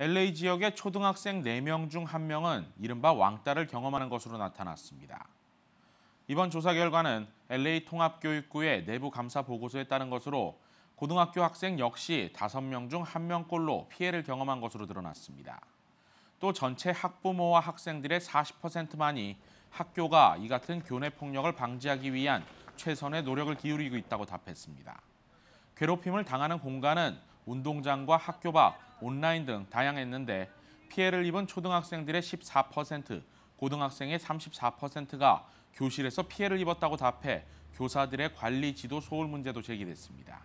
LA 지역의 초등학생 4명 중 1명은 이른바 왕따를 경험하는 것으로 나타났습니다. 이번 조사 결과는 LA 통합교육부의 내부 감사 보고서에 따른 것으로 고등학교 학생 역시 5명 중 1명꼴로 피해를 경험한 것으로 드러났습니다. 또 전체 학부모와 학생들의 40%만이 학교가 이 같은 교내 폭력을 방지하기 위한 최선의 노력을 기울이고 있다고 답했습니다. 괴롭힘을 당하는 공간은 운동장과 학교 밖 온라인 등 다양했는데 피해를 입은 초등학생들의 14%, 고등학생의 34%가 교실에서 피해를 입었다고 답해 교사들의 관리 지도 소홀 문제도 제기됐습니다.